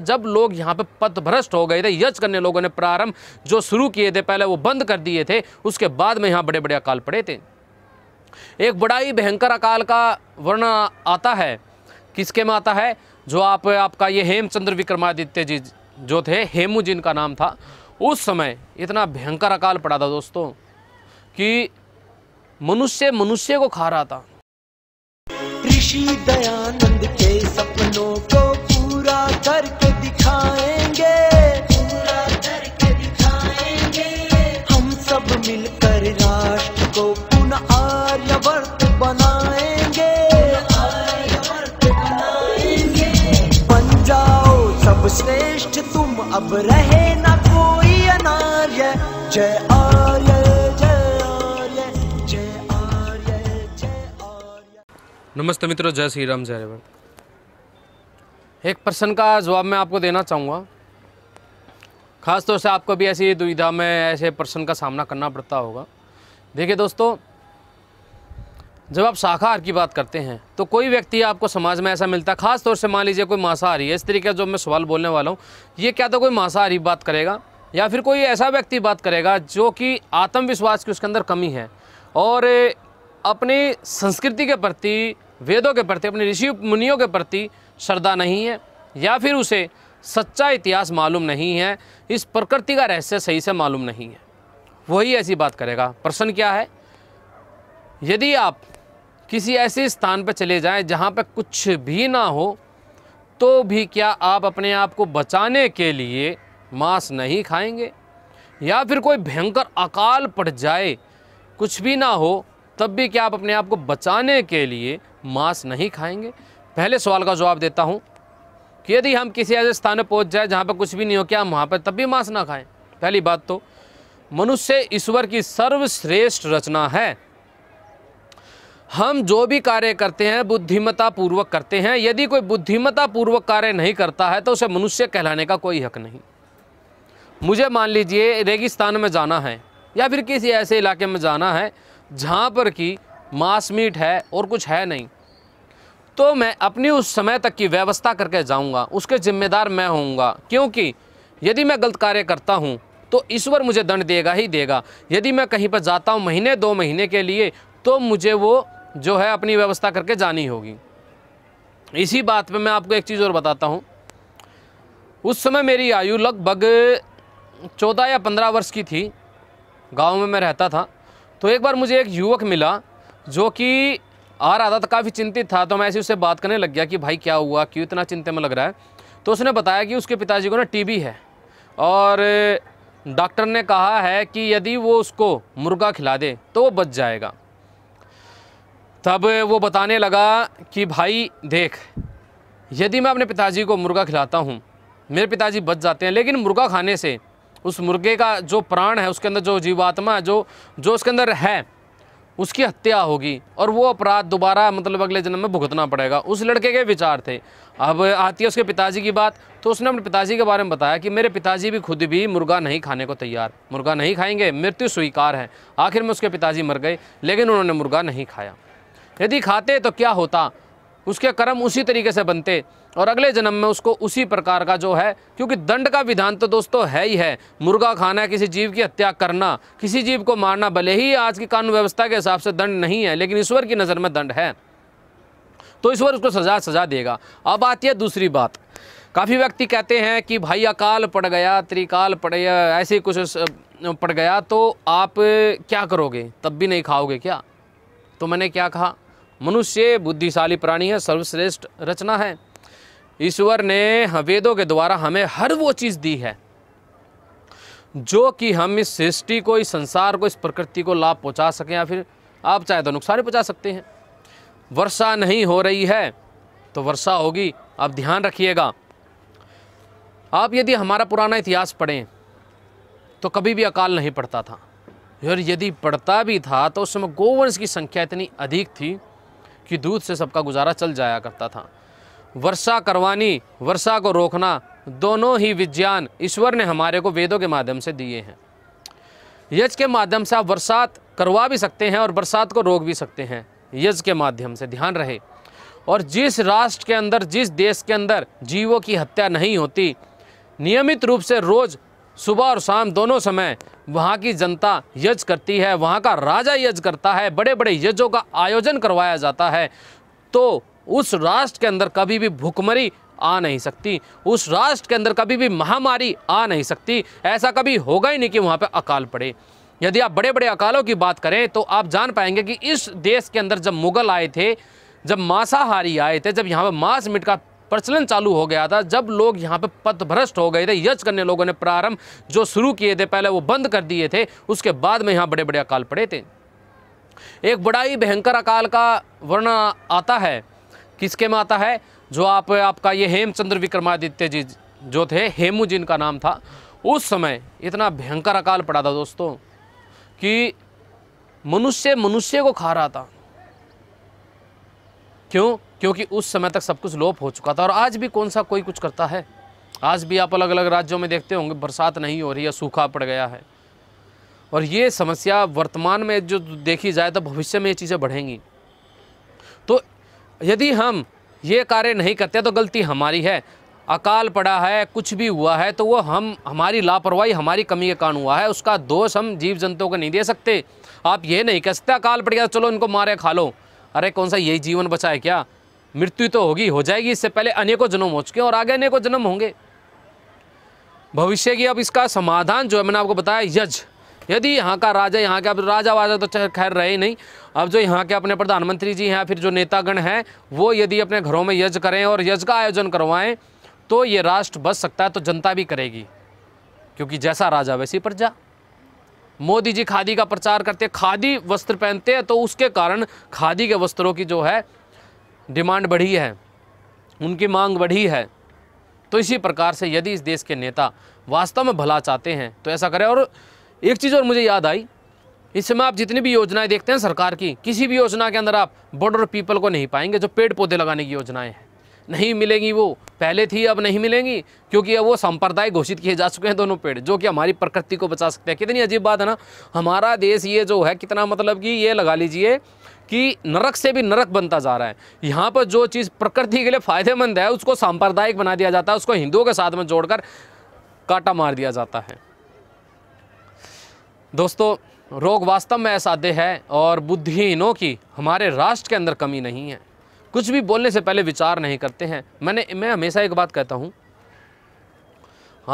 जब लोग यहाँ पे पथभ्रष्ट हो गए थे यज करने लोगों ने प्रारंभ जो शुरू किए थे पहले वो बंद कर दिए थे उसके बाद में यहाँ बड़े बड़े अकाल पड़े थे एक बड़ा ही भयंकर अकाल का वर्ण आता है किसके में आता है जो आप आपका ये हेमचंद्र विक्रमादित्य जी जो थे हेमू जिनका नाम था उस समय इतना भयंकर अकाल पड़ा था दोस्तों कि मनुष्य मनुष्य को खा रहा था ऋषि दयान दिखाएंगे हम सब मिलकर राष्ट्र को पुनः आर्यवर्त बनाएंगे बन जाओ सब श्रेष्ठ तुम अब रहे ना कोई अनार्य जय आर्य નમસ્તે મિત્રો જય શ્રી રામ જય एक प्रश्न का जवाब मैं आपको देना चाहूँगा ख़ास तौर से आपको भी ऐसी दुविधा में ऐसे प्रश्न का सामना करना पड़ता होगा देखिए दोस्तों जब आप शाकाहार की बात करते हैं तो कोई व्यक्ति आपको समाज में ऐसा मिलता है खास तौर से मान लीजिए कोई मांसाहारी है इस तरीके का जो मैं सवाल बोलने वाला हूँ ये क्या तो कोई मांसाहारी बात करेगा या फिर कोई ऐसा व्यक्ति बात करेगा जो कि आत्मविश्वास की उसके अंदर कमी है और अपनी संस्कृति के प्रति वेदों के प्रति अपने ऋषि मुनियों के प्रति श्रद्धा नहीं है या फिर उसे सच्चा इतिहास मालूम नहीं है इस प्रकृति का रहस्य सही से मालूम नहीं है वही ऐसी बात करेगा प्रश्न क्या है यदि आप किसी ऐसे स्थान पर चले जाएं जहाँ पर कुछ भी ना हो तो भी क्या आप अपने आप को बचाने के लिए मांस नहीं खाएंगे या फिर कोई भयंकर अकाल पड़ जाए कुछ भी ना हो तब भी क्या आप अपने आप को बचाने के लिए मांस नहीं खाएंगे पहले सवाल का जवाब देता हूँ कि यदि हम किसी ऐसे स्थान पर पहुँच जाए जहाँ पर कुछ भी नहीं हो क्या हम वहाँ पर तब भी मांस ना खाएं पहली बात तो मनुष्य ईश्वर की सर्वश्रेष्ठ रचना है हम जो भी कार्य करते हैं बुद्धिमता पूर्वक करते हैं यदि कोई बुद्धिमता पूर्वक कार्य नहीं करता है तो उसे मनुष्य कहलाने का कोई हक नहीं मुझे मान लीजिए रेगिस्तान में जाना है या फिर किसी ऐसे इलाके में जाना है जहाँ पर कि मांस मीट है और कुछ है नहीं तो मैं अपनी उस समय तक की व्यवस्था करके जाऊंगा उसके जिम्मेदार मैं होऊंगा क्योंकि यदि मैं गलत कार्य करता हूं तो ईश्वर मुझे दंड देगा ही देगा यदि मैं कहीं पर जाता हूं महीने दो महीने के लिए तो मुझे वो जो है अपनी व्यवस्था करके जानी होगी इसी बात पे मैं आपको एक चीज़ और बताता हूँ उस समय मेरी आयु लगभग चौदह या पंद्रह वर्ष की थी गाँव में मैं रहता था तो एक बार मुझे एक युवक मिला जो कि आ रहा था काफ़ी चिंतित था तो मैं ऐसे उससे बात करने लग गया कि भाई क्या हुआ क्यों इतना चिंता में लग रहा है तो उसने बताया कि उसके पिताजी को ना टीबी है और डॉक्टर ने कहा है कि यदि वो उसको मुर्गा खिला दे तो वो बच जाएगा तब वो बताने लगा कि भाई देख यदि मैं अपने पिताजी को मुर्गा खिलाता हूँ मेरे पिताजी बच जाते हैं लेकिन मुर्गा खाने से उस मुर्गे का जो प्राण है उसके अंदर जो जीवात्मा है जो जो उसके अंदर है उसकी हत्या होगी और वो अपराध दोबारा मतलब अगले जन्म में भुगतना पड़ेगा उस लड़के के विचार थे अब आती है उसके पिताजी की बात तो उसने अपने पिताजी के बारे में बताया कि मेरे पिताजी भी खुद भी मुर्गा नहीं खाने को तैयार मुर्गा नहीं खाएंगे मृत्यु स्वीकार है आखिर में उसके पिताजी मर गए लेकिन उन्होंने मुर्गा नहीं खाया यदि खाते तो क्या होता उसके कर्म उसी तरीके से बनते और अगले जन्म में उसको उसी प्रकार का जो है क्योंकि दंड का विधान तो दोस्तों है ही है मुर्गा खाना किसी जीव की हत्या करना किसी जीव को मारना भले ही आज की कानून व्यवस्था के हिसाब से दंड नहीं है लेकिन ईश्वर की नज़र में दंड है तो ईश्वर उसको सजा सजा देगा अब आती है दूसरी बात काफ़ी व्यक्ति कहते हैं कि भाई अकाल पड़ गया त्रिकाल पड़ गया ऐसे कुछ पड़ गया तो आप क्या करोगे तब भी नहीं खाओगे क्या तो मैंने क्या कहा मनुष्य बुद्धिशाली प्राणी है सर्वश्रेष्ठ रचना है ईश्वर ने वेदों के द्वारा हमें हर वो चीज़ दी है जो कि हम इस सृष्टि को इस संसार को इस प्रकृति को लाभ पहुंचा सकें या फिर आप चाहे तो नुकसान ही पहुँचा सकते हैं वर्षा नहीं हो रही है तो वर्षा होगी आप ध्यान रखिएगा आप यदि हमारा पुराना इतिहास पढ़ें तो कभी भी अकाल नहीं पड़ता था और यदि पड़ता भी था तो उस समय गोवंश की संख्या इतनी अधिक थी कि दूध से सबका गुजारा चल जाया करता था वर्षा करवानी वर्षा को रोकना दोनों ही विज्ञान ईश्वर ने हमारे को वेदों के माध्यम से दिए हैं यज्ञ के माध्यम से आप बरसात करवा भी सकते हैं और बरसात को रोक भी सकते हैं यज्ञ के माध्यम से ध्यान रहे और जिस राष्ट्र के अंदर जिस देश के अंदर जीवों की हत्या नहीं होती नियमित रूप से रोज़ सुबह और शाम दोनों समय वहाँ की जनता यज्ञ करती है वहाँ का राजा यज्ञ करता है बड़े बड़े यज्ञों का आयोजन करवाया जाता है तो उस राष्ट्र के अंदर कभी भी भुखमरी आ नहीं सकती उस राष्ट्र के अंदर कभी भी महामारी आ नहीं सकती ऐसा कभी होगा ही नहीं कि वहाँ पर अकाल पड़े यदि आप बड़े बड़े अकालों की बात करें तो आप जान पाएंगे कि इस देश के अंदर जब मुग़ल आए थे जब मांसाहारी आए थे जब यहाँ पर मांस मिट का प्रचलन चालू हो गया था जब लोग यहाँ पे पथभ्रष्ट हो गए थे यज करने लोगों ने प्रारंभ जो शुरू किए थे पहले वो बंद कर दिए थे उसके बाद में यहाँ बड़े बड़े अकाल पड़े थे एक बड़ा ही भयंकर अकाल का वर्णन आता है किसके में आता है जो आप आपका ये हेमचंद्र विक्रमादित्य जी जो थे हेमू जिनका नाम था उस समय इतना भयंकर अकाल पड़ा था दोस्तों कि मनुष्य मनुष्य को खा रहा था क्यों क्योंकि उस समय तक सब कुछ लोप हो चुका था और आज भी कौन सा कोई कुछ करता है आज भी आप अलग अलग राज्यों में देखते होंगे बरसात नहीं हो रही है सूखा पड़ गया है और ये समस्या वर्तमान में जो देखी जाए तो भविष्य में ये चीज़ें बढ़ेंगी तो यदि हम ये कार्य नहीं करते तो गलती हमारी है अकाल पड़ा है कुछ भी हुआ है तो वो हम हमारी लापरवाही हमारी कमी के कारण हुआ है उसका दोष हम जीव जंतुओं को नहीं दे सकते आप ये नहीं कह सकते अकाल पड़ गया तो चलो इनको मारे खा लो अरे कौन सा यही जीवन बचा है क्या मृत्यु तो होगी हो जाएगी इससे पहले अनेकों जन्म हो चुके हैं और आगे अनेकों जन्म होंगे भविष्य की अब इसका समाधान जो है मैंने आपको बताया यज यदि यहाँ का राजा यहाँ के अब राजा वाजा तो खैर रहे नहीं अब जो यहाँ के अपने प्रधानमंत्री जी हैं फिर जो नेतागण हैं वो यदि अपने घरों में यज करें और यज का आयोजन करवाएं तो ये राष्ट्र बच सकता है तो जनता भी करेगी क्योंकि जैसा राजा वैसी प्रजा मोदी जी खादी का प्रचार करते खादी वस्त्र पहनते हैं तो उसके कारण खादी के वस्त्रों की जो है डिमांड बढ़ी है उनकी मांग बढ़ी है तो इसी प्रकार से यदि इस देश के नेता वास्तव में भला चाहते हैं तो ऐसा करें और एक चीज़ और मुझे याद आई इस समय आप जितनी भी योजनाएं देखते हैं सरकार की किसी भी योजना के अंदर आप बॉर्डर पीपल को नहीं पाएंगे जो पेड़ पौधे लगाने की योजनाएं हैं नहीं मिलेंगी वो पहले थी अब नहीं मिलेंगी क्योंकि अब वो संप्रदाय घोषित किए जा चुके हैं दोनों पेड़ जो कि हमारी प्रकृति को बचा सकते हैं कितनी अजीब बात है ना हमारा देश ये जो है कितना मतलब कि ये लगा लीजिए कि नरक से भी नरक बनता जा रहा है यहाँ पर जो चीज़ प्रकृति के लिए फ़ायदेमंद है उसको सांप्रदायिक बना दिया जाता है उसको हिंदुओं के साथ में जोड़कर काटा मार दिया जाता है दोस्तों रोग वास्तव में ऐसा दे है और बुद्धिहीनों की हमारे राष्ट्र के अंदर कमी नहीं है कुछ भी बोलने से पहले विचार नहीं करते हैं मैंने मैं हमेशा एक बात कहता हूँ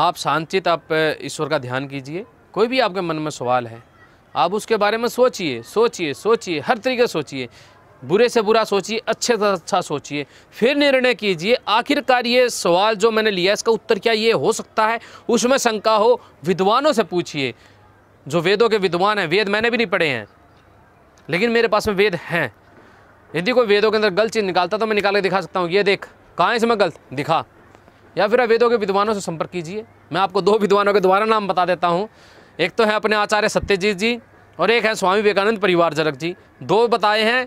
आप शांति आप ईश्वर का ध्यान कीजिए कोई भी आपके मन में सवाल है आप उसके बारे में सोचिए सोचिए सोचिए हर तरीके से सोचिए बुरे से बुरा सोचिए अच्छे से अच्छा सोचिए फिर निर्णय कीजिए आखिरकार ये सवाल जो मैंने लिया इसका उत्तर क्या ये हो सकता है उसमें शंका हो विद्वानों से पूछिए जो वेदों के विद्वान हैं वेद मैंने भी नहीं पढ़े हैं लेकिन मेरे पास में वेद हैं यदि कोई वेदों के अंदर गलत चीज़ निकालता तो मैं निकाल के दिखा सकता हूँ ये देख कहाँ इसमें गलत दिखा या फिर आप वेदों के विद्वानों से संपर्क कीजिए मैं आपको दो विद्वानों के द्वारा नाम बता देता हूँ एक तो है अपने आचार्य सत्यजीत जी और एक है स्वामी विवेकानंद परिवार जनक जी दो बताए हैं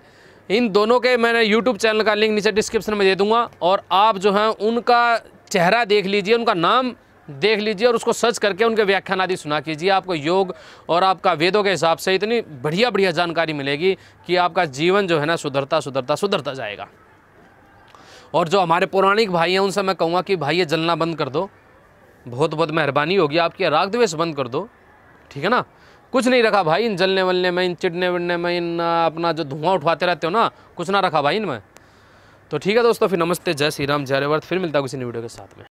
इन दोनों के मैंने यूट्यूब चैनल का लिंक नीचे डिस्क्रिप्शन में दे दूंगा और आप जो हैं उनका चेहरा देख लीजिए उनका नाम देख लीजिए और उसको सर्च करके उनके व्याख्यान आदि सुना कीजिए आपको योग और आपका वेदों के हिसाब से इतनी बढ़िया बढ़िया जानकारी मिलेगी कि आपका जीवन जो है ना सुधरता सुधरता सुधरता जाएगा और जो हमारे पौराणिक भाई हैं उनसे मैं कहूँगा कि भाई ये जलना बंद कर दो बहुत बहुत मेहरबानी होगी आपकी राग द्वेष बंद कर दो ठीक है ना कुछ नहीं रखा भाई इन जलने वलने में इन चिड़ने विड़ने में इन अपना जो धुआं उठवाते रहते हो ना कुछ ना रखा भाई इनमें तो ठीक है दोस्तों फिर नमस्ते जय श्री राम जय रेवर्थ फिर मिलता है किसी वीडियो के साथ में